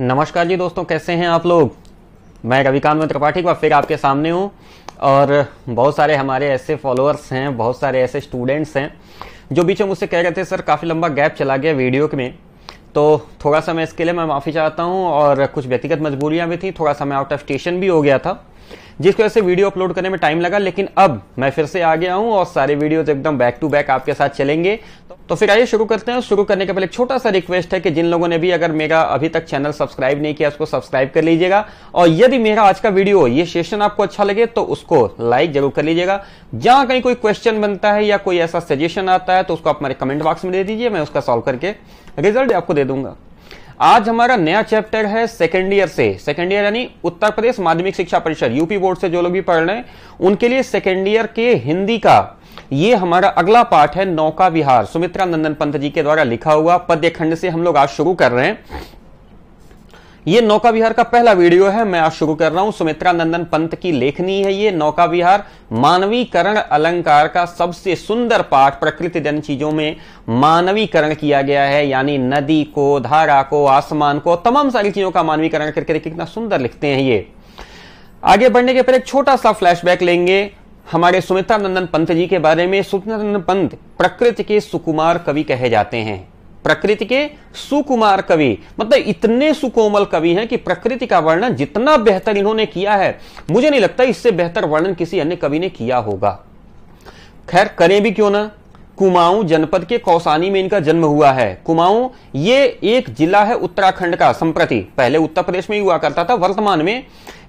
नमस्कार जी दोस्तों कैसे हैं आप लोग मैं रविकांत त्रिपाठी का फिर आपके सामने हूँ और बहुत सारे हमारे ऐसे फॉलोअर्स हैं बहुत सारे ऐसे स्टूडेंट्स हैं जो बीच में मुझसे कह रहे थे सर काफ़ी लंबा गैप चला गया वीडियो में तो थोड़ा सा मैं इसके लिए मैं माफ़ी चाहता हूँ और कुछ व्यक्तिगत मजबूरियाँ भी थी थोड़ा सा मैं आउट ऑफ स्टेशन भी हो गया था जिसकी वजह से वीडियो अपलोड करने में टाइम लगा लेकिन अब मैं फिर से आ गया हूं और सारे वीडियोज एकदम बैक टू बैक आपके साथ चलेंगे तो फिर आइए शुरू करते हैं शुरू करने के पहले छोटा सा रिक्वेस्ट है कि जिन लोगों ने भी अगर मेरा अभी तक चैनल सब्सक्राइब नहीं किया उसको सब्सक्राइब कर लीजिएगा और यदि मेरा आज का वीडियो ये सेशन आपको अच्छा लगे तो उसको लाइक जरूर कर लीजिएगा जहां कहीं कोई क्वेश्चन बनता है या कोई ऐसा सजेशन आता है तो उसको आप मेरे कमेंट बॉक्स में दे दीजिए मैं उसका सॉल्व करके रिजल्ट आपको दे दूंगा आज हमारा नया चैप्टर है सेकेंड ईयर से सेकेंड ईयर यानी उत्तर प्रदेश माध्यमिक शिक्षा परिषद यूपी बोर्ड से जो लोग भी पढ़ रहे हैं उनके लिए सेकेंड ईयर के हिंदी का ये हमारा अगला पाठ है नौका विहार सुमित्रा नंदन पंत जी के द्वारा लिखा हुआ पद्य खंड से हम लोग आज शुरू कर रहे हैं ये नौका विहार का पहला वीडियो है मैं आज शुरू कर रहा हूं सुमित्रा नंदन पंत की लेखनी है ये नौका विहार मानवीकरण अलंकार का सबसे सुंदर पाठ प्रकृति जन चीजों में मानवीकरण किया गया है यानी नदी को धारा को आसमान को तमाम सारी चीजों का मानवीकरण करके कितना सुंदर लिखते हैं ये आगे बढ़ने के पहले एक छोटा सा फ्लैशबैक लेंगे हमारे सुमित्रा नंदन पंत जी के बारे में सुमित्रा नंदन पंत प्रकृति के सुकुमार कवि कहे जाते हैं प्रकृति के सुकुमार कवि मतलब इतने सुकोमल कवि हैं कि प्रकृति का वर्णन जितना बेहतर इन्होंने किया है मुझे नहीं लगता इससे बेहतर वर्णन किसी अन्य कवि ने किया होगा खैर करें भी क्यों ना कुमाऊं जनपद के कौसानी में इनका जन्म हुआ है कुमाऊं ये एक जिला है उत्तराखंड का संप्रति पहले उत्तर प्रदेश में ही हुआ करता था वर्तमान में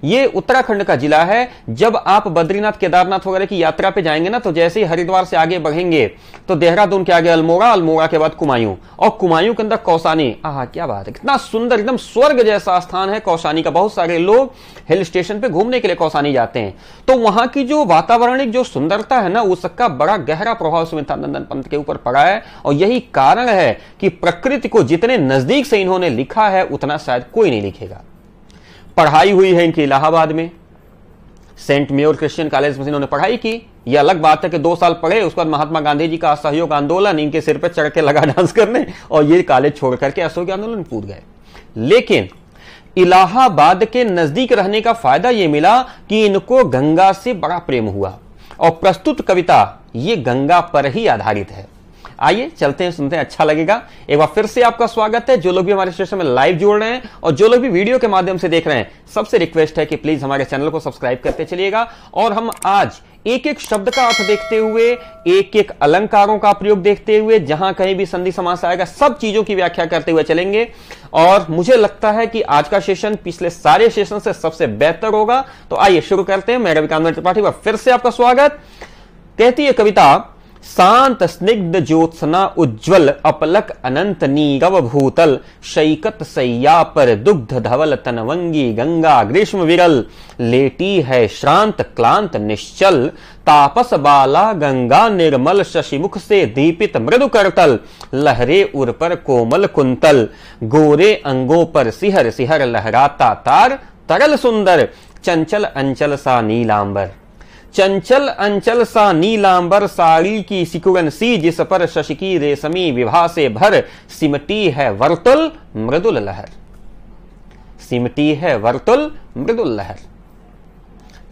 ये उत्तराखंड का जिला है जब आप बद्रीनाथ केदारनाथ वगैरह की यात्रा पे जाएंगे ना तो जैसे ही हरिद्वार से आगे बढ़ेंगे तो देहरादून के आगे अल्मोड़ा अल्मोड़ा के बाद कुमायूं और कुमायूं के अंदर कौसानी आह क्या बात है कितना सुंदर एकदम स्वर्ग जैसा स्थान है कौसानी का बहुत सारे लोग हिल स्टेशन पे घूमने के लिए कौसानी जाते हैं तो वहां की जो वातावरणिक जो सुंदरता है ना उसका बड़ा गहरा प्रभाव सुमितानंदन पंत के ऊपर पड़ा है और यही कारण है कि प्रकृति को जितने नजदीक से इन्होंने लिखा है उतना शायद कोई नहीं लिखेगा पढ़ाई हुई है इनकी इलाहाबाद में सेंट मेयर क्रिश्चियन कॉलेज में इन्होंने पढ़ाई की यह अलग बात है कि दो साल पढ़े उसके बाद महात्मा गांधी जी का असहयोग आंदोलन इनके सिर पर चढ़ के लगा डांस करने और ये कॉलेज छोड़ करके असहयोग आंदोलन कूद गए लेकिन इलाहाबाद के नजदीक रहने का फायदा यह मिला कि इनको गंगा से बड़ा प्रेम हुआ और प्रस्तुत कविता ये गंगा पर ही आधारित है आइए चलते हैं सुनते हैं अच्छा लगेगा एक बार फिर से आपका स्वागत है जो लोग भी हमारे स्टेशन में लाइव जुड़ रहे हैं और जो लोग भी वीडियो के माध्यम से देख रहे हैं सबसे रिक्वेस्ट है कि प्लीज हमारे चैनल को सब्सक्राइब करते चलिएगा और हम आज एक एक शब्द का अर्थ देखते हुए एक एक अलंकारों का प्रयोग देखते हुए जहां कहीं भी संधि समास आएगा सब चीजों की व्याख्या करते हुए चलेंगे और मुझे लगता है कि आज का सेशन पिछले सारे सेशन से सबसे बेहतर होगा तो आइए शुरू करते हैं मैं रविकांत त्रिपाठी फिर से आपका स्वागत कहती है कविता शांत स्निग्ध ज्योत्सना उज्ज्वल अपलक अनंत नीरव भूतल शैकत सैया पर दुग्ध धवल तनवंगी गंगा ग्रीष्म विरल लेटी है श्रांत क्लांत निश्चल तापस बाला गंगा निर्मल शशिमुख से दीपित मृदु करतल लहरे उर पर कोमल कुंतल गोरे अंगों पर सिहर सिहर लहराता तार तरल सुंदर चंचल अंचल सा नीलांबर चंचल अंचल सा नीलांबर साड़ी की सिकुगन सी जिस पर शशिकी की रेशमी विभा से भर सिमटी है वर्तुल मृदुल लहर सिमटी है वर्तुल मृदुल लहर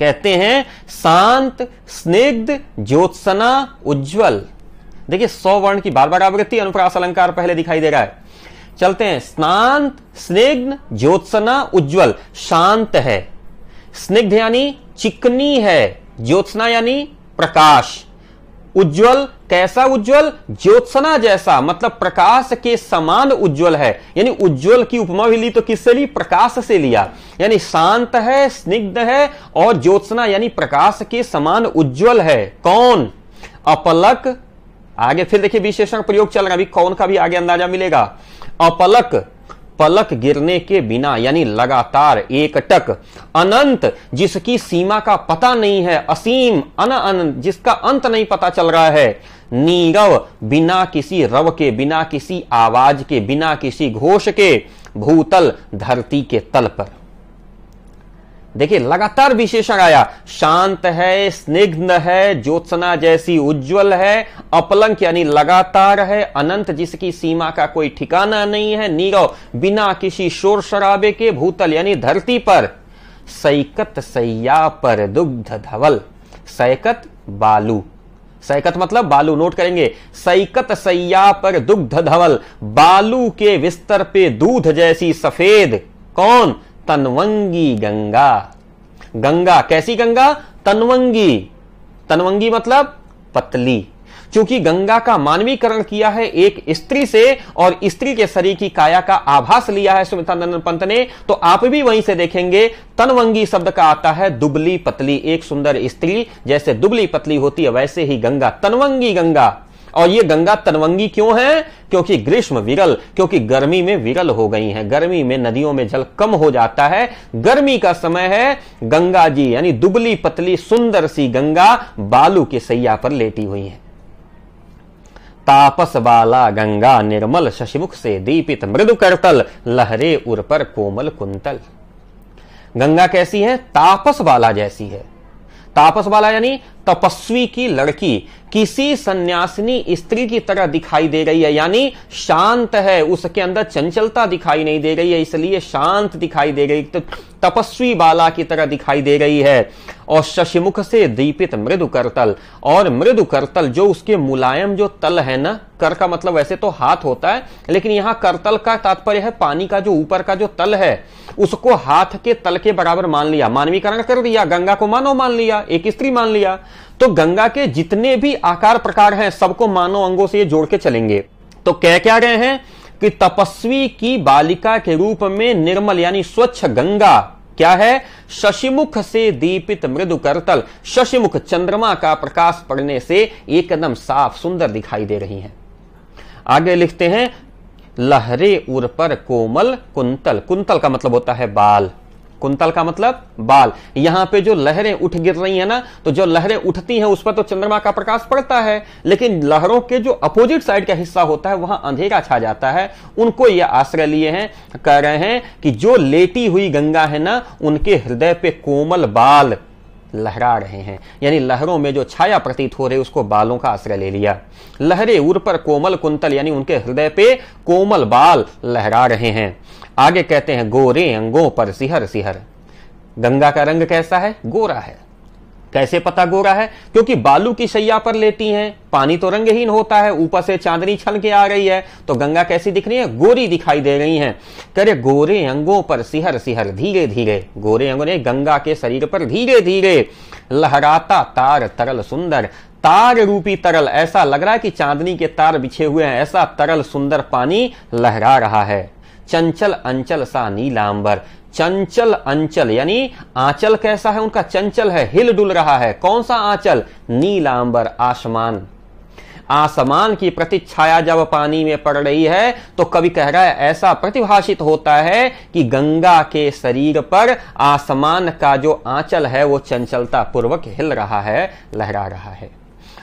कहते हैं शांत स्निग्ध ज्योत्सना उज्जवल देखिए सौ वर्ण की बार बार आवृत्ति अनुप्रास अलंकार पहले दिखाई दे रहा है चलते हैं स्नांत स्निग्ध ज्योत्सना उज्जवल शांत है स्निग्ध यानी चिकनी है ज्योत्सना यानी प्रकाश उज्जवल कैसा उज्जवल ज्योत्सना जैसा मतलब प्रकाश के समान उज्जवल है यानी उज्जवल की उपमा भी ली तो किससे ली प्रकाश से लिया यानी शांत है स्निग्ध है और ज्योत्सना यानी प्रकाश के समान उज्जवल है कौन अपलक आगे फिर देखिए विशेषण प्रयोग चल रहा अभी कौन का भी आगे अंदाजा मिलेगा अपलक पलक गिरने के बिना यानी लगातार एकटक अनंत जिसकी सीमा का पता नहीं है असीम अन अनंत जिसका अंत नहीं पता चल रहा है नीरव बिना किसी रव के बिना किसी आवाज के बिना किसी घोष के भूतल धरती के तल पर देखिए लगातार विशेषण आया शांत है स्निग्ध है ज्योत्सना जैसी उज्जवल है अपलंक यानी लगातार है अनंत जिसकी सीमा का कोई ठिकाना नहीं है नीरव बिना किसी शोर शराबे के भूतल यानी धरती पर सैकत सैया पर दुग्ध धवल सैकत बालू सैकत मतलब बालू नोट करेंगे सैकत सैया पर दुग्ध धवल बालू के विस्तर पे दूध जैसी सफेद कौन तनवंगी गंगा गंगा कैसी गंगा तनवंगी तनवंगी मतलब पतली क्योंकि गंगा का मानवीकरण किया है एक स्त्री से और स्त्री के शरीर की काया का आभास लिया है सुमिता नंदन पंत ने तो आप भी वहीं से देखेंगे तनवंगी शब्द का आता है दुबली पतली एक सुंदर स्त्री जैसे दुबली पतली होती है वैसे ही गंगा तनवंगी गंगा और ये गंगा तनवंगी क्यों है क्योंकि ग्रीष्म विरल क्योंकि गर्मी में विरल हो गई है गर्मी में नदियों में जल कम हो जाता है गर्मी का समय है गंगा जी यानी दुबली पतली सुंदर सी गंगा बालू के सैया पर लेटी हुई है तापस बाला गंगा निर्मल शशिमुख से दीपित मृदु करतल लहरे उर पर कोमल कुंतल गंगा कैसी है तापस बाला जैसी है तापस वाला यानी तपस्वी की लड़की किसी सन्यासिनी स्त्री की तरह दिखाई दे रही है यानी शांत है उसके अंदर चंचलता दिखाई नहीं दे रही है इसलिए शांत दिखाई दे रही तो तपस्वी बाला की तरह दिखाई दे रही है और शशिमुख से दीपित मृदु करतल और मृदु करतल जो उसके मुलायम जो तल है ना कर का मतलब वैसे तो हाथ होता है लेकिन यहां करतल का तात्पर्य है पानी का जो ऊपर का जो तल है उसको हाथ के तल के बराबर मान लिया मानवीकरण कर दिया गंगा को मानव मान लिया एक स्त्री मान लिया तो गंगा के जितने भी आकार प्रकार हैं सबको मानव अंगों से जोड़ के चलेंगे तो क्या क्या रहे हैं कि तपस्वी की बालिका के रूप में निर्मल यानी स्वच्छ गंगा क्या है शशिमुख से दीपित मृदु करतल शशिमुख चंद्रमा का प्रकाश पड़ने से एकदम साफ सुंदर दिखाई दे रही हैं आगे लिखते हैं लहरे उर पर कोमल कुंतल कुंतल का मतलब होता है बाल कुंतल का मतलब बाल यहां पे जो लहरें उठ गिर रही है ना तो जो लहरें उठती हैं उस पर तो चंद्रमा का प्रकाश पड़ता है लेकिन लहरों के जो अपोजिट साइड का हिस्सा होता है वहां अंधेरा छा जाता है उनको ये आश्रय लिए हैं कह रहे हैं कि जो लेटी हुई गंगा है ना उनके हृदय पे कोमल बाल लहरा रहे हैं यानी लहरों में जो छाया प्रतीत हो रही उसको बालों का आश्रय ले लिया लहरे उर पर कोमल कुंतल यानी उनके हृदय पे कोमल बाल लहरा रहे हैं आगे कहते हैं गोरे अंगों पर सिहर सिहर गंगा का रंग कैसा है गोरा है कैसे पता गोरा है क्योंकि बालू की शैया पर लेती हैं पानी तो रंगहीन होता है ऊपर से चांदनी छल के आ रही है तो गंगा कैसी दिख रही है गोरी दिखाई दे रही है करे गोरे अंगों पर सिहर सिहर धीरे धीरे गोरे अंगों ने गंगा के शरीर पर धीरे धीरे लहराता तार तरल सुंदर तार रूपी तरल ऐसा लग रहा है कि चांदनी के तार बिछे हुए हैं ऐसा तरल सुंदर पानी लहरा रहा है चंचल अंचल सा नीलांबर चंचल अंचल यानी आंचल कैसा है उनका चंचल है हिल डुल रहा है कौन सा आंचल नीलांबर आसमान आसमान की प्रति छाया जब पानी में पड़ रही है तो कवि कह रहा है ऐसा प्रतिभाषित होता है कि गंगा के शरीर पर आसमान का जो आंचल है वो चंचलता पूर्वक हिल रहा है लहरा रहा है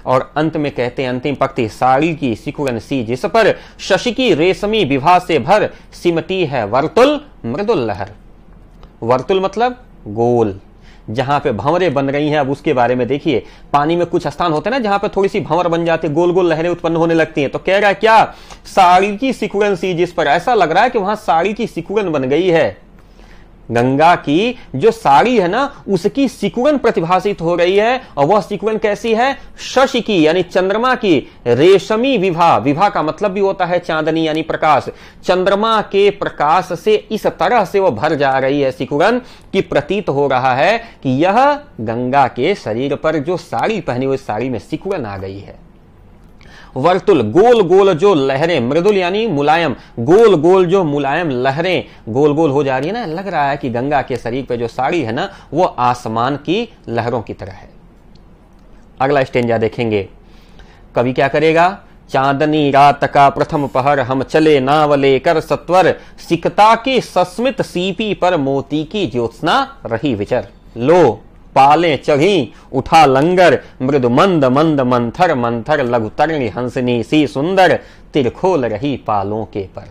और अंत में कहते हैं अंतिम पक्ति साड़ी की सिकुड़न सी जिस पर शशि की रेशमी विवाह से भर सिमटी है वर्तुल मृदुल लहर वर्तुल मतलब गोल जहां पे भंवरे बन रही हैं अब उसके बारे में देखिए पानी में कुछ स्थान होते हैं ना जहां पे थोड़ी सी भंवर बन जाती है गोल गोल लहरें उत्पन्न होने लगती हैं तो कह रहा है क्या साड़ी की सिकुड़न सी जिस पर ऐसा लग रहा है कि वहां साड़ी की सिकुड़न बन गई है गंगा की जो साड़ी है ना उसकी सिकुड़न प्रतिभाषित हो रही है और वह सिकुड़न कैसी है शशि की यानी चंद्रमा की रेशमी विभा विभा का मतलब भी होता है चांदनी यानी प्रकाश चंद्रमा के प्रकाश से इस तरह से वह भर जा रही है सिकुड़न की प्रतीत हो रहा है कि यह गंगा के शरीर पर जो साड़ी पहनी हुई साड़ी में सिकुड़न आ गई है वर्तुल गोल गोल जो लहरें मृदुल यानी मुलायम गोल गोल जो मुलायम लहरें गोल गोल हो जा रही है ना लग रहा है कि गंगा के शरीर पे जो साड़ी है ना वो आसमान की लहरों की तरह है अगला स्टेंजा देखेंगे कवि क्या करेगा चांदनी रात का प्रथम पहर हम चले नाव लेकर सत्वर सिकता के सस्मित सीपी पर मोती की ज्योत्सना रही विचर लो पाले चढ़ी उठा लंगर मृदु मंद मंद मंथर मंथर लघु तरणी हंसनी सी सुंदर तिरखोल रही पालों के पर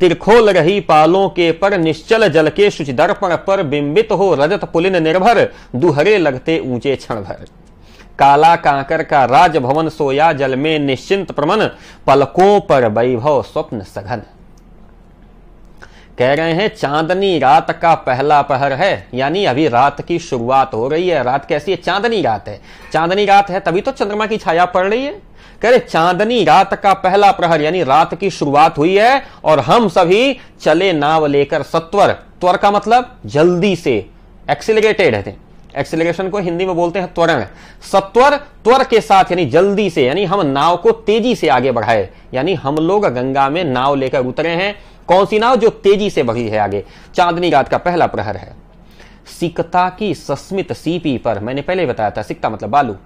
तिरखोल रही पालों के पर निश्चल जल के शुच दर्पण पर बिंबित हो रजत पुलिन निर्भर दुहरे लगते ऊंचे क्षण भर काला कांकर का राजभवन सोया जल में निश्चिंत प्रमन पलकों पर वैभव स्वप्न सघन कह रहे हैं चांदनी रात का पहला पहर है यानी अभी रात की शुरुआत हो रही है रात कैसी है चांदनी रात है चांदनी रात है तभी तो चंद्रमा की छाया पड़ रही है कह रहे चांदनी रात का पहला प्रहर यानी रात की शुरुआत हुई है और हम सभी चले नाव लेकर सत्वर त्वर का मतलब जल्दी से एक्सिलेटेड है एक्सिलेशन को हिंदी में बोलते हैं त्वरण सत्वर त्वर के साथ यानी जल्दी से यानी हम नाव को तेजी से आगे बढ़ाए यानी हम लोग गंगा में नाव लेकर उतरे हैं कौन सी नाव जो तेजी से बढ़ी है आगे चांदनी रात का पहला प्रहर है सिकता की सस्मित सीपी पर मैंने पहले बताया था सिकता मतलब बालू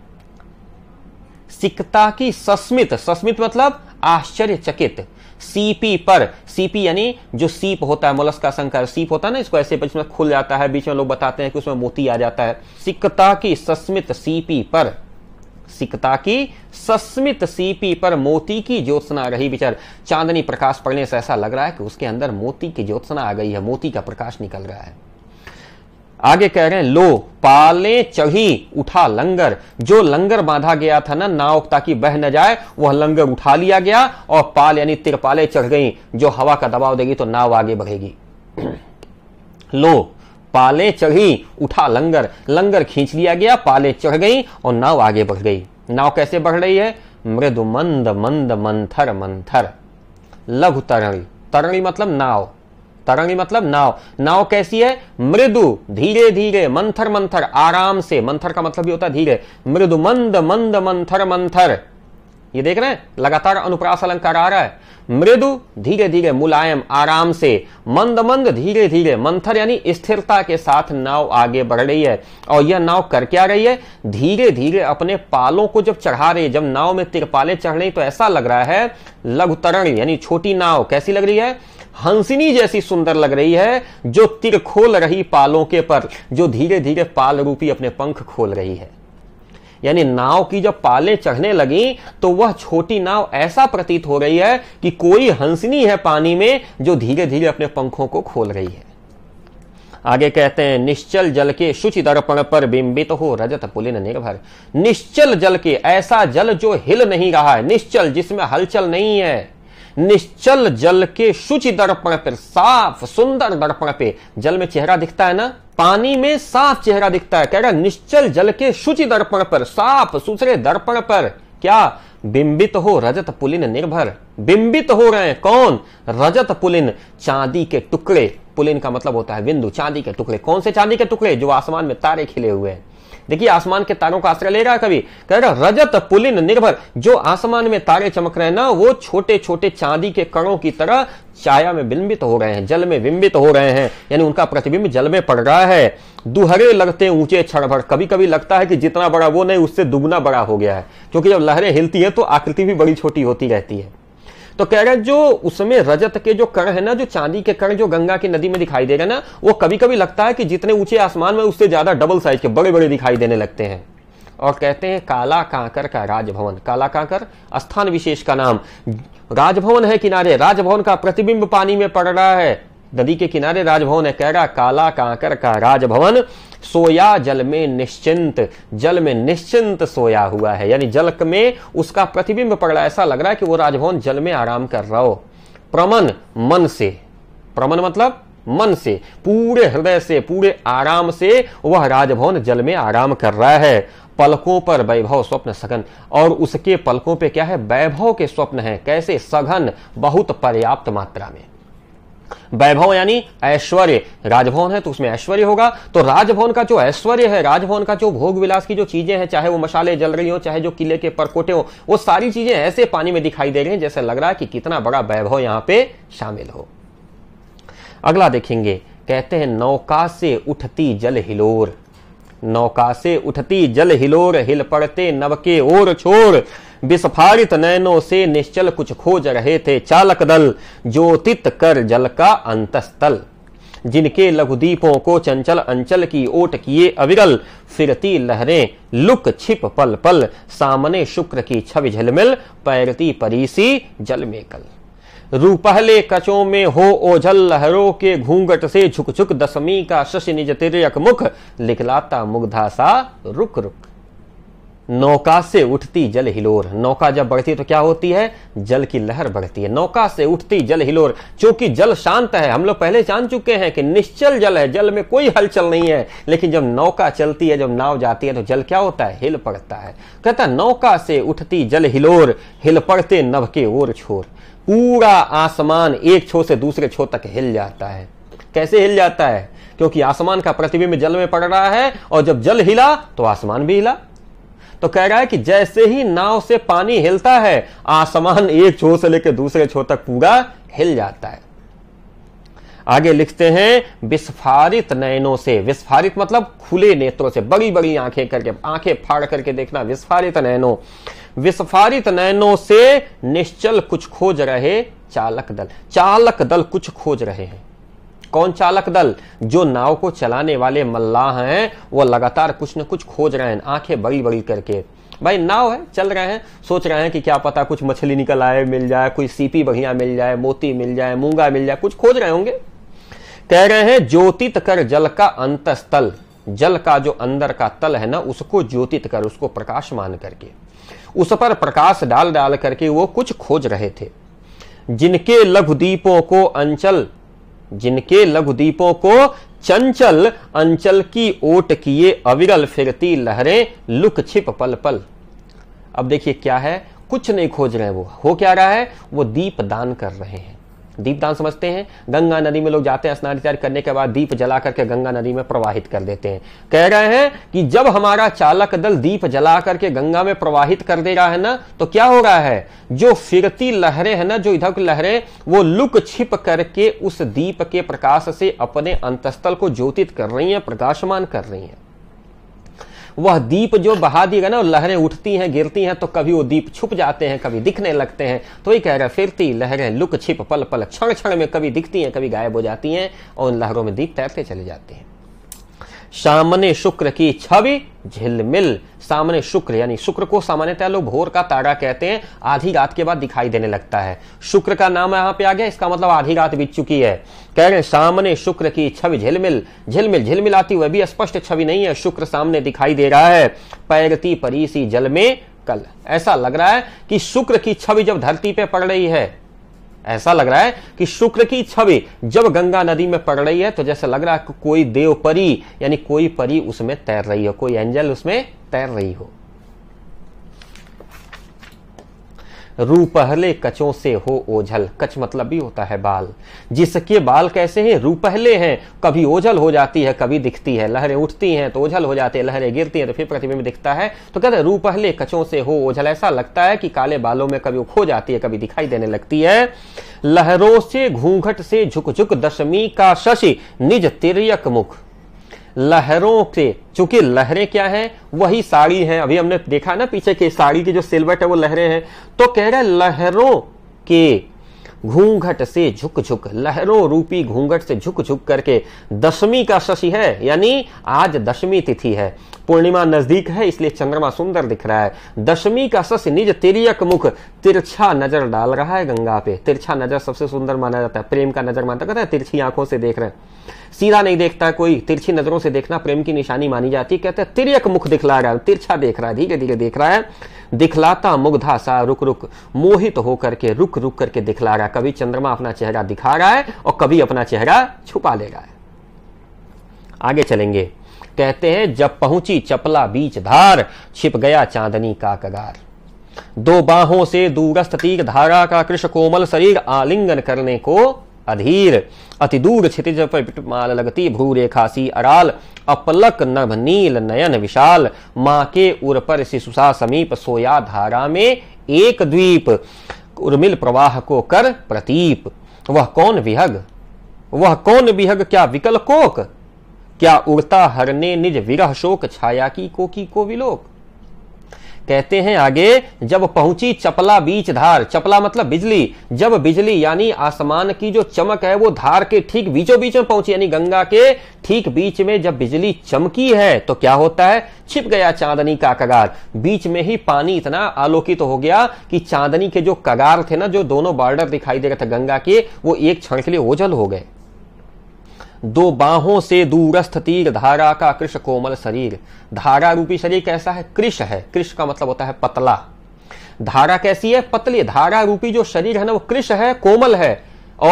सिकता की सस्मित सस्मित मतलब आश्चर्यचकित सीपी पर सीपी यानी जो सीप होता है मोलस्का संकर सीप होता है ना इसको ऐसे में खुल जाता है बीच में लोग बताते हैं कि उसमें मोती आ जाता है सिकता की सस्मित सीपी पर सिकता की सस्मित सीपी पर मोती की ज्योत्सना रही विचार चांदनी प्रकाश पड़ने से ऐसा लग रहा है कि उसके अंदर मोती की ज्योत्सना आ गई है मोती का प्रकाश निकल रहा है आगे कह रहे हैं लो पाले चढ़ी उठा लंगर जो लंगर बांधा गया था ना नाव ताकि बह न जाए वह लंगर उठा लिया गया और पाल यानी तिरपाले चढ़ गई जो हवा का दबाव देगी तो नाव आगे बढ़ेगी लो पाले चढ़ी उठा लंगर लंगर खींच लिया गया पाले चढ़ गई और नाव आगे बढ़ गई नाव कैसे बढ़ रही है मृदु मंद मंद मंथर मंथर लघु तरणी तरणी मतलब नाव तरंगी मतलब नाव नाव कैसी है मृदु धीरे धीरे मंथर मंथर आराम से मंथर का मतलब भी होता है धीरे मृदु मंद मंद मंथर मंथर ये देख रहे हैं लगातार अनुप्रास अलंकार आ रहा है मृदु धीरे धीरे मुलायम आराम से मंद मंद धीरे धीरे मंथर यानी स्थिरता के साथ नाव आगे बढ़ रही है और यह नाव कर क्या रही है धीरे धीरे अपने पालों को जब चढ़ा रही है जब नाव में तिरपाले चढ़ रही तो ऐसा लग रहा है लघुतरण यानी छोटी नाव कैसी लग रही है हंसिनी जैसी सुंदर लग रही है जो तिर खोल रही पालों के पर जो धीरे धीरे पाल रूपी अपने पंख खोल रही है यानी नाव की जब पाले चढ़ने लगी तो वह छोटी नाव ऐसा प्रतीत हो रही है कि कोई हंसनी है पानी में जो धीरे धीरे अपने पंखों को खोल रही है आगे कहते हैं निश्चल जल के शुचि दर्पण पर बिंबित तो हो रजत पुलिन निर्भर निश्चल जल के ऐसा जल जो हिल नहीं रहा है निश्चल जिसमें हलचल नहीं है निश्चल जल के शुचि दर्पण पर साफ सुंदर दर्पण पे जल में चेहरा दिखता है ना पानी में साफ चेहरा दिखता है कह रहा निश्चल जल के शुचि दर्पण पर साफ सुथरे दर्पण पर क्या बिंबित हो रजत पुलिन निर्भर बिंबित हो रहे हैं कौन रजत पुलिन चांदी के टुकड़े पुलिन का मतलब होता है बिंदु चांदी के टुकड़े कौन से चांदी के टुकड़े जो आसमान में तारे खिले हुए हैं देखिए आसमान के तारों का आश्रय ले रहा है कभी कह रहा रजत पुलिन निर्भर जो आसमान में तारे चमक रहे हैं ना वो छोटे छोटे चांदी के कणों की तरह छाया में बिंबित हो रहे हैं जल में बिंबित हो रहे हैं यानी उनका प्रतिबिंब जल में पड़ रहा है दुहरे लगते ऊंचे छड़ भर कभी कभी लगता है कि जितना बड़ा वो नहीं उससे दुगुना बड़ा हो गया है क्योंकि जब लहरें हिलती है तो आकृति भी बड़ी छोटी होती रहती है तो कह रहे जो उसमें रजत के जो कण है ना जो चांदी के कण जो गंगा की नदी में दिखाई दे रहे ना वो कभी कभी लगता है कि जितने ऊंचे आसमान में उससे ज्यादा डबल साइज के बड़े बड़े दिखाई देने लगते हैं और कहते हैं काला कांकर का राजभवन काला कांकर स्थान विशेष का नाम राजभवन है किनारे राजभवन का प्रतिबिंब पानी में पड़ रहा है नदी के किनारे राजभवन है कह रहा काला कांकर का राजभवन सोया जल में निश्चिंत जल में निश्चिंत सोया हुआ है यानी जल में उसका प्रतिबिंब पड़ रहा है ऐसा लग रहा है कि वो राजभवन जल में आराम कर रहा हो प्रमन मन से प्रमन मतलब मन से पूरे हृदय से पूरे आराम से वह राजभवन जल में आराम कर रहा है पलकों पर वैभव स्वप्न सघन और उसके पलकों पे क्या है वैभव के स्वप्न है कैसे सघन बहुत पर्याप्त मात्रा में वैभव यानी ऐश्वर्य राजभवन है तो उसमें ऐश्वर्य होगा तो राजभवन का जो ऐश्वर्य है राजभवन का जो भोग विलास की जो चीजें हैं चाहे वो मसाले जल रही हो चाहे जो किले के परकोटे हो वो सारी चीजें ऐसे पानी में दिखाई दे रही हैं जैसे लग रहा है कि कितना बड़ा वैभव यहां पे शामिल हो अगला देखेंगे कहते हैं नौका से उठती जल हिलोर नौका से उठती जल हिलोर हिल पड़ते नव के ओर छोर विस्फारित नयनों से निश्चल कुछ खोज रहे थे चालक दल ज्योतित कर जल का अंतस्तल जिनके लघुदीपों को चंचल अंचल की ओट किए अविरल फिरती लहरें लुक छिप पल पल सामने शुक्र की छवि झलमिल पैरती परीसी जल में कल रूपहले कचों में हो ओझल लहरों के घूंघट से झुक झुक दशमी का शशि निज तिरक मुख लिखलाता मुग्धा सा रुक रुक नौका से उठती जल हिलोर नौका जब बढ़ती तो क्या होती है जल की लहर बढ़ती है नौका से उठती जल हिलोर चूंकि जल शांत है हम लोग पहले जान चुके हैं कि निश्चल जल है जल में कोई हलचल नहीं है लेकिन जब नौका चलती है जब नाव जाती है तो जल क्या होता है हिल पड़ता है कहता नौका से उठती जल हिलोर हिल पड़ते नभ के ओर छोर पूरा आसमान एक छो से दूसरे छो तक हिल जाता है कैसे हिल जाता है क्योंकि आसमान का प्रतिबिंब जल में पड़ रहा है और जब जल हिला तो आसमान भी हिला तो कह रहा है कि जैसे ही नाव से पानी हिलता है आसमान एक छोर से लेकर दूसरे छोर तक पूरा हिल जाता है आगे लिखते हैं विस्फारित नयनों से विस्फारित मतलब खुले नेत्रों से बड़ी बड़ी आंखें करके आंखें फाड़ करके देखना विस्फारित नयनों विस्फारित नयनों से निश्चल कुछ खोज रहे चालक दल चालक दल कुछ खोज रहे हैं कौन चालक दल जो नाव को चलाने वाले मल्लाह हैं वो लगातार कुछ न कुछ खोज रहे हैं आंखें बड़ी बड़ी करके भाई नाव है चल रहे हैं सोच रहे हैं कि क्या पता कुछ मछली निकल आए मिल जाए कोई सीपी बढ़िया मिल जाए मोती मिल जाए मूंगा मिल जाए कुछ खोज रहे होंगे कह रहे हैं ज्योतित कर जल का स्थल जल का जो अंदर का तल है ना उसको ज्योतित कर उसको प्रकाश मान करके उस पर प्रकाश डाल डाल करके वो कुछ खोज रहे थे जिनके लघु दीपों को अंचल जिनके लघु दीपों को चंचल अंचल की ओट किए अविरल फिरती लहरें लुक छिप पल पल अब देखिए क्या है कुछ नहीं खोज रहे वो हो क्या रहा है वो दीप दान कर रहे हैं दीपदान समझते हैं गंगा नदी में लोग जाते हैं स्नान इत्यादि करने के बाद दीप जला करके गंगा नदी में प्रवाहित कर देते हैं कह रहे हैं कि जब हमारा चालक दल दीप जला करके गंगा में प्रवाहित कर दे रहा है ना तो क्या हो रहा है जो फिरती लहरें है ना जो इधर की लहरें वो लुक छिप करके उस दीप के प्रकाश से अपने अंतस्थल को ज्योतित कर रही है प्रकाशमान कर रही है वह दीप जो बहा दिएगा ना लहरें उठती हैं गिरती हैं तो कभी वो दीप छुप जाते हैं कभी दिखने लगते हैं तो ये कह रहे फिरती लहरें लुक छिप पल पल क्षण क्षण में कभी दिखती हैं कभी गायब हो जाती हैं और उन लहरों में दीप तैरते चले जाते हैं सामने शुक्र की छवि झिलमिल सामने शुक्र यानी शुक्र को सामान्यतः लोग भोर का तारा कहते हैं आधी रात के बाद दिखाई देने लगता है शुक्र का नाम यहां पे आ गया इसका मतलब आधी रात बीत चुकी है कह रहे हैं सामने शुक्र की छवि झिलमिल झिलमिल झिलमिल आती हुई भी स्पष्ट छवि नहीं है शुक्र सामने दिखाई दे रहा है पैरती परिसी जल में कल ऐसा लग रहा है कि शुक्र की छवि जब धरती पे पड़ रही है ऐसा लग रहा है कि शुक्र की छवि जब गंगा नदी में पड़ रही है तो जैसे लग रहा है कोई देव परी यानी कोई परी उसमें तैर रही हो कोई एंजल उसमें तैर रही हो रू पहले कचों से हो ओझल कच मतलब भी होता है बाल जिसके बाल कैसे हैं रू पहले हैं कभी ओझल हो जाती है कभी दिखती है लहरें उठती हैं तो ओझल हो जाती है लहरें गिरती हैं तो फिर प्रतिबिंब दिखता है तो कहते हैं रू पहले कचों से हो ओझल ऐसा लगता है कि काले बालों में कभी खो जाती है कभी दिखाई देने लगती है लहरों से घूंघट से झुक झुक दशमी का शशि निज तिरक मुख लहरों से चूंकि लहरें क्या है वही साड़ी है अभी हमने देखा ना पीछे के साड़ी की जो सिलवट है वो लहरें हैं तो कह रहे लहरों के घूंघट से झुक झुक लहरों रूपी घूंघट से झुक झुक करके दशमी का शशि है यानी आज दशमी तिथि है पूर्णिमा नजदीक है इसलिए चंद्रमा सुंदर दिख रहा है दशमी का शशि निज तिरक मुख तिरछा नजर डाल रहा है गंगा पे तिरछा नजर सबसे सुंदर माना जाता है प्रेम का नजर मानता कहता है तिरछी आंखों से देख रहे हैं सीधा नहीं देखता कोई तिरछी नजरों से देखना प्रेम की निशानी मानी जाती कहते हैं तिरक मुख दिखला रहा है तिरछा देख रहा है धीरे धीरे देख रहा है दिखलाता मुग्धा सा रुक रुक मोहित होकर के रुक रुक करके दिखला रहा कभी चंद्रमा अपना चेहरा दिखा रहा है और कभी अपना चेहरा छुपा ले रहा है आगे चलेंगे कहते हैं जब पहुंची चपला बीच धार छिप गया चांदनी का कगार दो बाहों से दूरस्थ तीर धारा का कृष कोमल शरीर आलिंगन करने को अधीर अति दूर क्षितिज पर लगती लगती रेखासी अराल अपलक नभ नील नयन विशाल माँ के उर पर शिशुषा समीप सोया धारा में एक द्वीप उर्मिल प्रवाह को कर प्रतीप वह कौन विहग वह कौन विहग क्या विकल कोक क्या उड़ता हरने निज विरह शोक छाया की कोकी को विलोक कहते हैं आगे जब पहुंची चपला बीच धार चपला मतलब बिजली जब बिजली यानी आसमान की जो चमक है वो धार के ठीक बीचों बीच में पहुंची यानी गंगा के ठीक बीच में जब बिजली चमकी है तो क्या होता है छिप गया चांदनी का कगार बीच में ही पानी इतना आलोकित तो हो गया कि चांदनी के जो कगार थे ना जो दोनों बॉर्डर दिखाई दे रहे थे गंगा के वो एक क्षण के लिए ओझल हो गए दो बाहों से दूरस्थ तीर धारा का कृष कोमल शरीर धारा रूपी शरीर कैसा है कृष है कृष का मतलब होता है पतला धारा कैसी है पतली धारा रूपी जो शरीर है ना वो कृष है कोमल है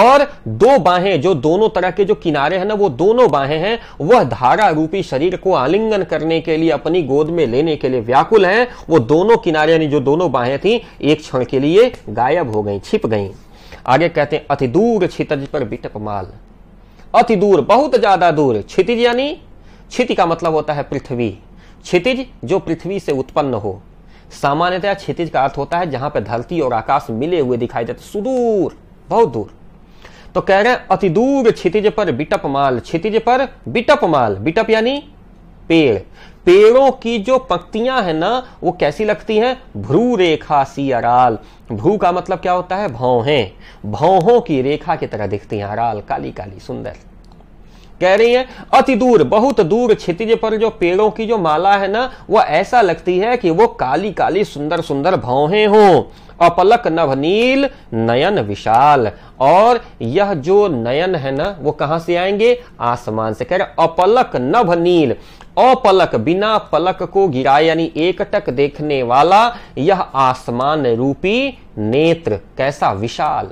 और दो बाहें जो दोनों तरह के जो किनारे हैं ना वो दोनों बाहें हैं वह धारा रूपी शरीर को आलिंगन करने के लिए अपनी गोद में लेने के लिए व्याकुल हैं वो दोनों किनारे यानी जो दोनों बाहें थी एक क्षण के लिए गायब हो गई छिप गई आगे कहते हैं अति दूर छितज पर बिटप माल अति दूर बहुत ज्यादा दूर क्षितिज यानी क्षिति का मतलब होता है पृथ्वी क्षितिज जो पृथ्वी से उत्पन्न हो सामान्यतया क्षितिज का अर्थ होता है जहां पर धरती और आकाश मिले हुए दिखाई देते सुदूर बहुत दूर तो कह रहे हैं अति दूर क्षितिज पर बिटप माल क्षितिज पर बिटप माल बिटप यानी पेड़ पेड़ों की जो पंक्तियां हैं ना वो कैसी लगती हैं भ्रू रेखा सी अराल भ्रू का मतलब क्या होता है भाव है भावों की रेखा की तरह दिखती हैं अराल काली काली सुंदर कह रही है अति दूर बहुत दूर क्षितिज पर जो पेड़ों की जो माला है ना वह ऐसा लगती है कि वो काली काली सुंदर सुंदर भावे हो अपलक नवनील नयन विशाल और यह जो नयन है ना वो कहां से आएंगे आसमान से कह रहे अपलक नवनील अपलक बिना पलक को गिरा यानी एकटक देखने वाला यह आसमान रूपी नेत्र कैसा विशाल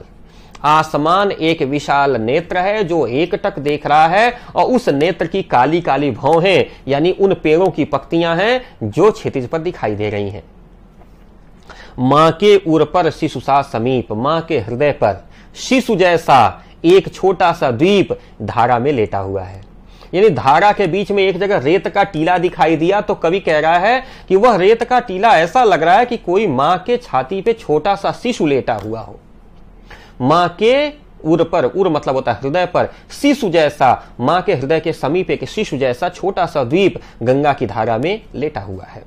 आसमान एक विशाल नेत्र है जो एकटक देख रहा है और उस नेत्र की काली काली है यानी उन पेड़ों की पक्तियां हैं जो क्षितिज पर दिखाई दे रही हैं मां के उर पर सा समीप मां के हृदय पर शिशु जैसा एक छोटा सा द्वीप धारा में लेटा हुआ है यानी धारा के बीच में एक जगह रेत का टीला दिखाई दिया तो कवि कह रहा है कि वह रेत का टीला ऐसा लग रहा है कि कोई मां के छाती पे छोटा सा शिशु लेटा हुआ हो मां के उर पर उर मतलब होता है हृदय पर शिशु जैसा मां के हृदय के समीप एक शिशु जैसा छोटा सा द्वीप गंगा की धारा में लेटा हुआ है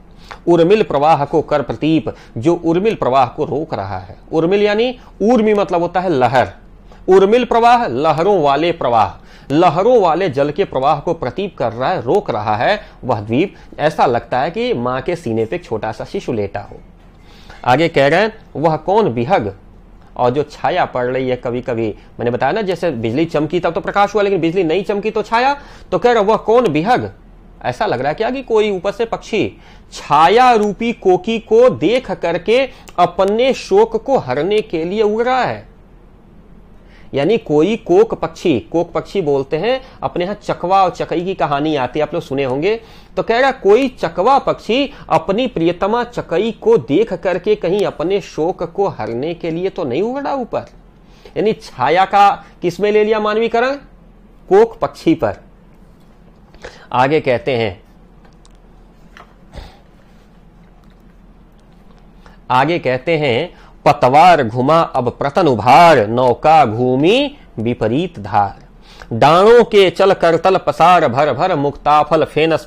उर्मिल प्रवाह को कर प्रतीप जो उर्मिल प्रवाह को रोक रहा है उर्मिल यानी उर्मी मतलब होता है लहर उर्मिल प्रवाह लहरों वाले प्रवाह लहरों वाले जल के प्रवाह को प्रतीप कर रहा है रोक रहा है वह द्वीप ऐसा लगता है कि माँ के सीने पर छोटा सा शिशु लेटा हो आगे कह रहे हैं वह कौन बिहग और जो छाया पड़ रही है कभी कभी मैंने बताया ना जैसे बिजली चमकी तब तो प्रकाश हुआ लेकिन बिजली नहीं चमकी तो छाया तो कह रहा वह कौन बिहग ऐसा लग रहा है क्या कि कोई ऊपर से पक्षी छाया रूपी कोकी को देख करके अपने शोक को हरने के लिए उड़ रहा है यानी कोई कोक पक्षी कोक पक्षी बोलते हैं अपने यहाँ चकवा और चकई की कहानी आती है आप लोग सुने होंगे तो कह रहा कोई चकवा पक्षी अपनी प्रियतमा चकई को देख करके कहीं अपने शोक को हरने के लिए तो नहीं उड़ा ऊपर यानी छाया का किसमें ले लिया मानवीकरण कोक पक्षी पर आगे कहते हैं आगे कहते हैं पतवार घुमा अब प्रतन उभार नौका घूमी विपरीत धार डाणों के चल कर तल पसार भर भर मुक्ताफल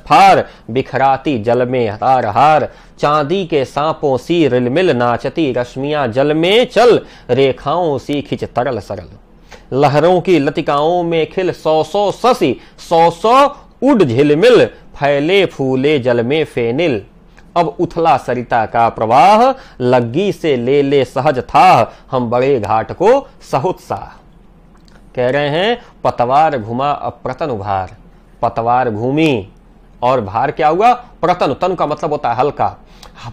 फार बिखराती जल में हार हार चांदी के सांपों सी रिलमिल नाचती रश्मिया जल में चल रेखाओं सी खिंच तरल सरल लहरों की लतिकाओं में खिल सौ सौ ससी सौ सौ उड झिलमिल फैले फूले जल में फेनिल अब उथला सरिता का प्रवाह लग्गी से ले ले सहज था हम बड़े घाट को सहोत्साह कह रहे हैं पतवार घुमा अप्रतन उभार पतवार घूमी और भार क्या हुआ प्रतन तन का मतलब होता है हल्का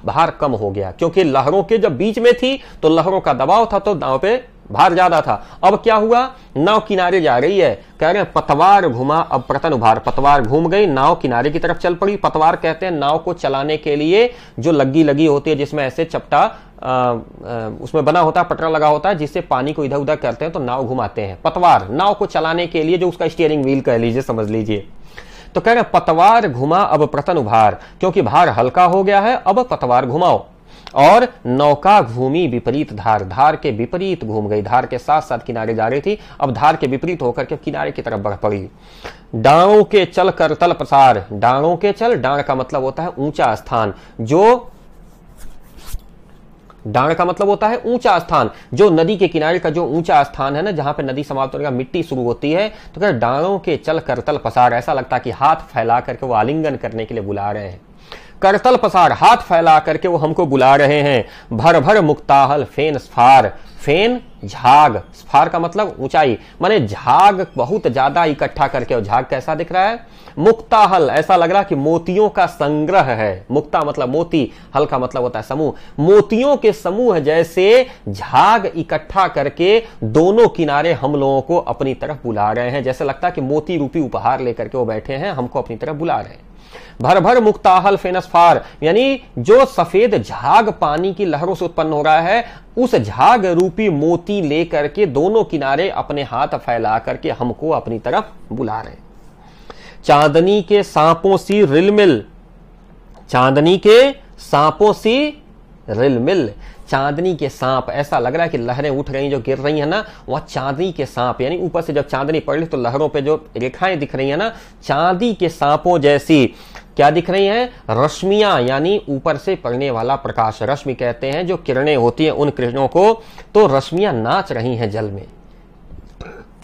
भार कम हो गया क्योंकि लहरों के जब बीच में थी तो लहरों का दबाव था तो दांव पे भार ज्यादा था अब क्या हुआ नाव किनारे जा रही है कह रहे हैं पतवार घुमा अब प्रतन उभार पतवार घूम गई नाव किनारे की तरफ चल पड़ी पतवार कहते हैं नाव को चलाने के लिए जो लग्गी लगी होती है जिसमें ऐसे चपटा आ, आ, उसमें बना होता है पटरा लगा होता है जिससे पानी को इधर उधर करते हैं तो नाव घुमाते हैं पतवार नाव को चलाने के लिए जो उसका स्टीयरिंग व्हील कह लीजिए समझ लीजिए तो कह रहे हैं पतवार घुमा अब प्रतन उभार क्योंकि भार हल्का हो गया है अब पतवार घुमाओ और नौका घूमी विपरीत धार धार के विपरीत घूम गई धार के साथ साथ किनारे जा रही थी अब धार के विपरीत होकर के किनारे की तरफ बढ़ पड़ी डाणों के चल कर तल प्रसार डाणों के चल डाण का मतलब होता है ऊंचा स्थान जो डाण का मतलब होता है ऊंचा स्थान जो नदी के किनारे का जो ऊंचा स्थान है ना जहां पे नदी समाप्त होने का मिट्टी शुरू होती है तो क्या डाणों के चल कर तल पसार ऐसा लगता है कि हाथ फैला करके वो आलिंगन करने के लिए बुला रहे हैं करतल पसार हाथ फैला करके वो हमको बुला रहे हैं भर भर मुक्ताहल फेन स्फार फेन झाग स्फार का मतलब ऊंचाई माने झाग बहुत ज्यादा इकट्ठा करके और झाग कैसा दिख रहा है मुक्ताहल ऐसा लग रहा है कि मोतियों का संग्रह है मुक्ता मतलब मोती हल का मतलब होता है समूह मोतियों के समूह जैसे झाग इकट्ठा करके दोनों किनारे हम लोगों को अपनी तरफ बुला रहे हैं जैसे लगता है कि मोती रूपी उपहार लेकर के वो बैठे हैं हमको अपनी तरफ बुला रहे हैं भर भर मुक्ताहल फेनसफार यानी जो सफेद झाग पानी की लहरों से उत्पन्न हो रहा है उस झाग रूपी मोती लेकर के दोनों किनारे अपने हाथ फैला करके हमको अपनी तरफ बुला रहे चांदनी के सांपों सी रिलमिल चांदनी के सांपों सी रिलमिल चांदनी के सांप ऐसा लग रहा है कि लहरें उठ रही जो गिर रही है ना वह चांदी के सांप यानी ऊपर से जब चांदनी पड़ रही तो लहरों पर जो रेखाएं दिख रही है ना चांदी के सांपों जैसी क्या दिख रही हैं रश्मियां यानी ऊपर से पड़ने वाला प्रकाश रश्मि कहते हैं जो किरणें होती हैं उन किरणों को तो रश्मियां नाच रही हैं जल में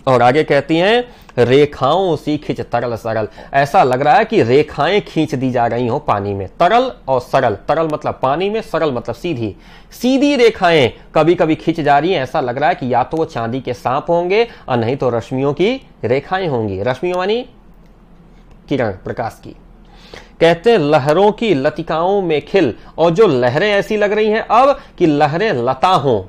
और आगे कहती हैं रेखाओं सी खिंच तरल सरल ऐसा लग रहा है कि रेखाएं खींच दी जा रही हो पानी में तरल और सरल तरल मतलब पानी में सरल मतलब सीधी सीधी रेखाएं कभी कभी खींच जा रही हैं ऐसा लग रहा है कि या तो वो चांदी के सांप होंगे और नहीं तो रश्मियों की रेखाएं होंगी रश्मियों मानी किरण प्रकाश की कहते हैं लहरों की लतिकाओं में खिल और जो लहरें ऐसी लग रही हैं अब कि लहरें लता हों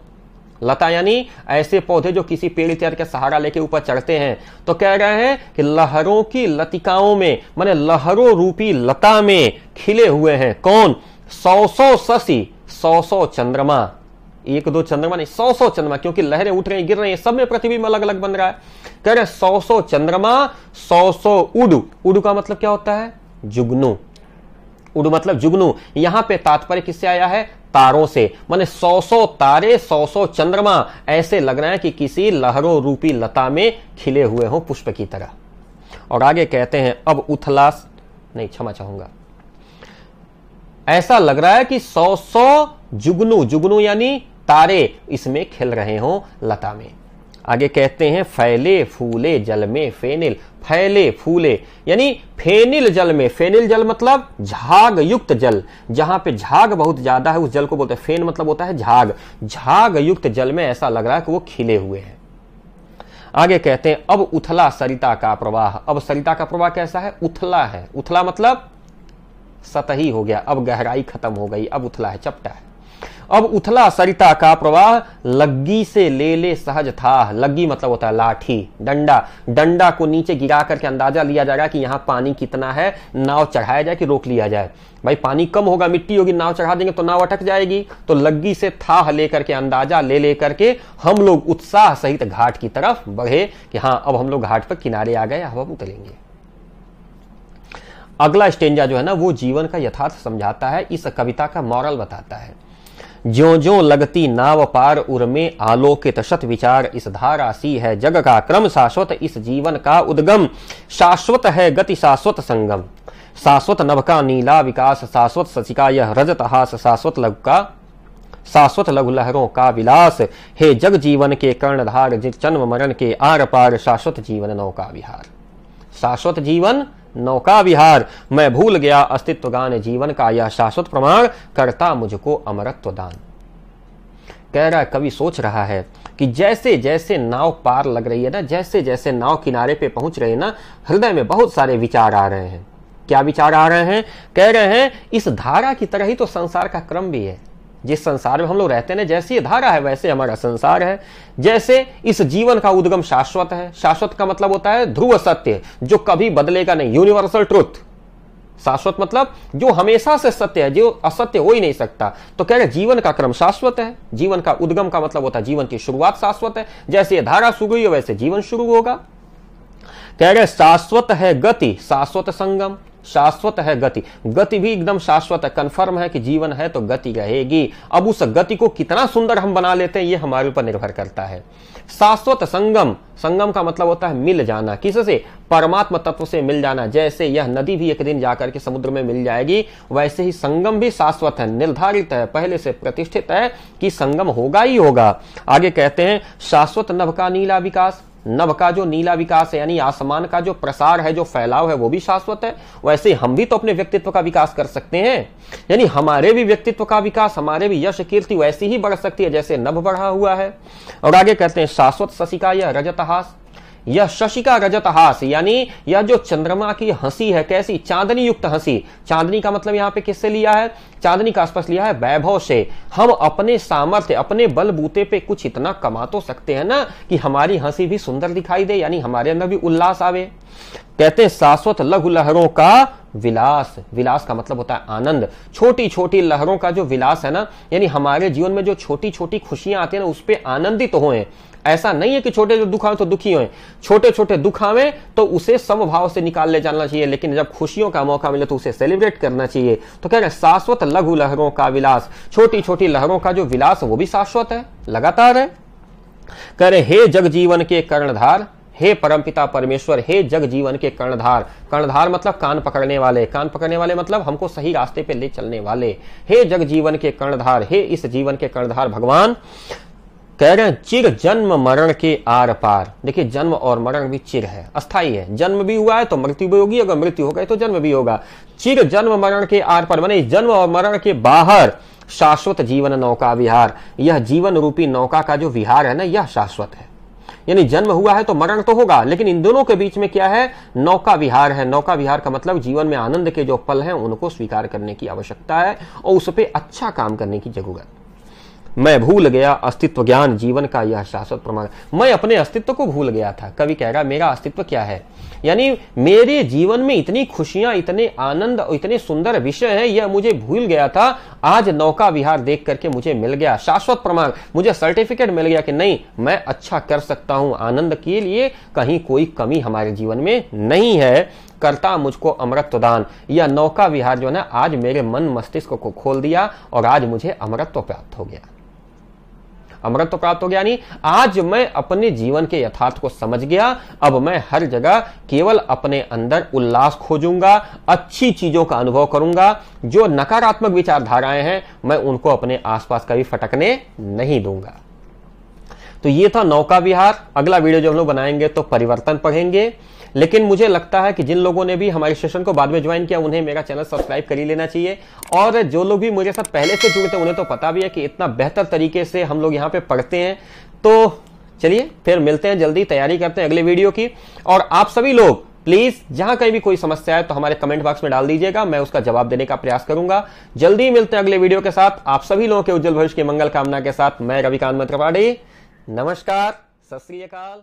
लता यानी ऐसे पौधे जो किसी पेड़ इत्यादि का सहारा लेके ऊपर चढ़ते हैं तो कह रहे हैं कि लहरों की लतिकाओं में माने लहरों रूपी लता में खिले हुए हैं कौन सौ सौ शशि सौ सौ चंद्रमा एक दो चंद्रमा नहीं सौ सौ चंद्रमा क्योंकि लहरें उठ रही गिर रही है सब में प्रतिबिंब अलग अलग बन रहा है कह रहे सौ सौ चंद्रमा सौ सौ उड़ उड़ का मतलब क्या होता है जुगनू उड़ मतलब जुगनू यहां पे तात्पर्य किससे आया है तारों से माने सौ सौ तारे सौ सौ चंद्रमा ऐसे लग रहा है कि किसी लहरों रूपी लता में खिले हुए हों पुष्प की तरह और आगे कहते हैं अब उथलास नहीं क्षमा चाहूंगा ऐसा लग रहा है कि सौ सौ जुगनू जुगनू यानी तारे इसमें खिल रहे हों लता में आगे कहते हैं फैले फूले जल में फेनिल फैले फूले यानी फेनिल जल में फेनिल जल मतलब झाग युक्त जल जहां पे झाग बहुत ज्यादा है उस जल को बोलते हैं फेन मतलब होता है झाग झाग युक्त जल में ऐसा लग रहा है कि वो खिले हुए हैं आगे कहते हैं अब उथला सरिता का प्रवाह अब सरिता का प्रवाह कैसा है उथला है उथला मतलब सतही हो गया अब गहराई खत्म हो गई अब उथला है चपटा है अब उथला सरिता का प्रवाह लग्गी से ले ले सहज था लग्गी मतलब होता है लाठी डंडा डंडा को नीचे गिरा करके अंदाजा लिया जाएगा कि यहाँ पानी कितना है नाव चढ़ाया जाए कि रोक लिया जाए भाई पानी कम होगा मिट्टी होगी नाव चढ़ा देंगे तो नाव अटक जाएगी तो लग्गी से था लेकर के अंदाजा ले लेकर के हम लोग उत्साह सहित घाट की तरफ बढ़े कि हाँ अब हम लोग घाट पर किनारे आ गए अब हम उतरेंगे अगला स्टेंजा जो है ना वो जीवन का यथार्थ समझाता है इस कविता का मॉरल बताता है ज्यो ज्यो लगती नाव पार उर्मे आलोकित शत विचार इस धारा सी है जग का क्रम शाश्वत इस जीवन का उद्गम शाश्वत है गति शाश्वत संगम शाश्वत नभ का नीला विकास शाश्वत सचिका यह रजत हास शाश्वत लघु का शाश्वत लघु लहरों का विलास हे जग जीवन के कर्णधार जन्म मरण के आर पार शाश्वत जीवन नौका विहार शाश्वत जीवन नौका विहार मैं भूल गया अस्तित्व गान जीवन का यह शाश्वत प्रमाण करता मुझको अमरत्व दान कह रहा कवि सोच रहा है कि जैसे जैसे नाव पार लग रही है ना जैसे जैसे नाव किनारे पे पहुंच रहे ना हृदय में बहुत सारे विचार आ रहे हैं क्या विचार आ रहे हैं कह रहे हैं इस धारा की तरह ही तो संसार का क्रम भी है जिस संसार में हम लोग रहते हैं जैसी धारा है वैसे हमारा संसार है जैसे इस जीवन का उद्गम शाश्वत है शाश्वत का मतलब होता है ध्रुव सत्य जो कभी बदलेगा नहीं यूनिवर्सल ट्रुथ शाश्वत मतलब जो हमेशा से सत्य है जो असत्य हो ही नहीं सकता तो कह रहे जीवन का क्रम शाश्वत है जीवन का उद्गम का मतलब होता है जीवन की शुरुआत शाश्वत है जैसे धारा शुरू हुई वैसे जीवन शुरू होगा कह रहे शाश्वत है गति शाश्वत संगम शाश्वत है गति गति भी एकदम शाश्वत है कन्फर्म है कि जीवन है तो गति रहेगी अब उस गति को कितना सुंदर हम बना लेते हैं ये हमारे ऊपर निर्भर करता है शाश्वत संगम संगम का मतलब होता है मिल जाना किससे परमात्म तत्व से मिल जाना जैसे यह नदी भी एक दिन जाकर के समुद्र में मिल जाएगी वैसे ही संगम भी शाश्वत है निर्धारित है पहले से प्रतिष्ठित है कि संगम होगा ही होगा आगे कहते हैं शाश्वत नभ का नीला विकास नभ का जो नीला विकास है यानी आसमान का जो प्रसार है जो फैलाव है वो भी शाश्वत है वैसे हम भी तो अपने व्यक्तित्व का विकास कर सकते हैं यानी हमारे भी व्यक्तित्व का विकास हमारे भी यश कीर्ति वैसी ही बढ़ सकती है जैसे नभ बढ़ा हुआ है और आगे कहते हैं शाश्वत शशिका यह रजतहास यह शशिका रजत हास यानी यह जो चंद्रमा की हंसी है कैसी चांदनी युक्त हंसी चांदनी का मतलब यहाँ पे किससे लिया है चांदनी का स्पर्श लिया है वैभव से हम अपने सामर्थ्य अपने बल बूते पे कुछ इतना कमा तो सकते हैं ना कि हमारी हंसी भी सुंदर दिखाई दे यानी हमारे अंदर भी उल्लास आवे कहते हैं शाश्वत लघु लहरों का विलास विलास का मतलब होता है आनंद छोटी छोटी लहरों का जो विलास है ना यानी हमारे जीवन में जो छोटी छोटी खुशियां आती है ना उस पर आनंदित तो हो ऐसा नहीं है कि छोटे जो दुख आवे तो दुखी होए छोटे छोटे दुख आवे तो उसे समभाव से निकाल ले जाना चाहिए लेकिन जब खुशियों का मौका मिले तो उसे सेलिब्रेट करना चाहिए तो कह रहे हैं शाश्वत लघु लहरों का विलास छोटी छोटी लहरों का जो विलास वो भी शाश्वत है लगातार है कह रहे हे जग जीवन के कर्णधार हे परमपिता परमेश्वर हे जग जीवन के कर्णधार कर्णधार मतलब कान पकड़ने वाले कान पकड़ने वाले मतलब हमको सही रास्ते पे ले चलने वाले हे जग जीवन के कर्णधार हे इस जीवन के कर्णधार भगवान कह रहे हैं चिर जन्म मरण के आर पार देखिए जन्म और मरण भी चिर है अस्थाई है जन्म भी हुआ है तो मृत्यु भी होगी अगर मृत्यु हो गई तो जन्म भी होगा चिर जन्म मरण के आर पार मैंने जन्म और मरण के बाहर शाश्वत जीवन नौका विहार यह जीवन रूपी नौका का जो विहार है ना यह शाश्वत है यानी जन्म हुआ है तो मरण तो होगा लेकिन इन दोनों के बीच में क्या है नौका विहार है नौका विहार का मतलब जीवन में आनंद के जो पल हैं उनको स्वीकार करने की आवश्यकता है और उस पर अच्छा काम करने की जरूरत मैं भूल गया अस्तित्व ज्ञान जीवन का यह शाश्वत प्रमाण मैं अपने अस्तित्व को भूल गया था कवि कह रहा मेरा अस्तित्व क्या है यानी मेरे जीवन में इतनी खुशियां इतने आनंद और इतने सुंदर विषय है यह मुझे भूल गया था आज नौका विहार देख करके मुझे मिल गया शाश्वत प्रमाण मुझे सर्टिफिकेट मिल गया कि नहीं मैं अच्छा कर सकता हूं आनंद के लिए कहीं कोई कमी हमारे जीवन में नहीं है करता मुझको अमृत दान यह नौका विहार जो है ना आज मेरे मन मस्तिष्क को खोल दिया और आज मुझे अमृत्व प्राप्त हो गया अमृत तो प्राप्त हो गया नहीं आज मैं अपने जीवन के यथार्थ को समझ गया अब मैं हर जगह केवल अपने अंदर उल्लास खोजूंगा अच्छी चीजों का अनुभव करूंगा जो नकारात्मक विचारधाराएं हैं मैं उनको अपने आसपास कभी फटकने नहीं दूंगा तो ये था नौका विहार अगला वीडियो जो हम लोग बनाएंगे तो परिवर्तन पढ़ेंगे लेकिन मुझे लगता है कि जिन लोगों ने भी हमारे सेशन को बाद में ज्वाइन किया उन्हें मेरा चैनल सब्सक्राइब कर ही लेना चाहिए और जो लोग भी मेरे साथ पहले से जुड़े थे उन्हें तो पता भी है कि इतना बेहतर तरीके से हम लोग यहाँ पे पढ़ते हैं तो चलिए फिर मिलते हैं जल्दी तैयारी करते हैं अगले वीडियो की और आप सभी लोग प्लीज जहां कहीं भी कोई समस्या है तो हमारे कमेंट बॉक्स में डाल दीजिएगा मैं उसका जवाब देने का प्रयास करूंगा जल्दी मिलते हैं अगले वीडियो के साथ आप सभी लोगों के उज्जवल भविष्य की मंगल कामना के साथ मैं रविकांत मत्रपाड़ी नमस्कार सत श्रीकाल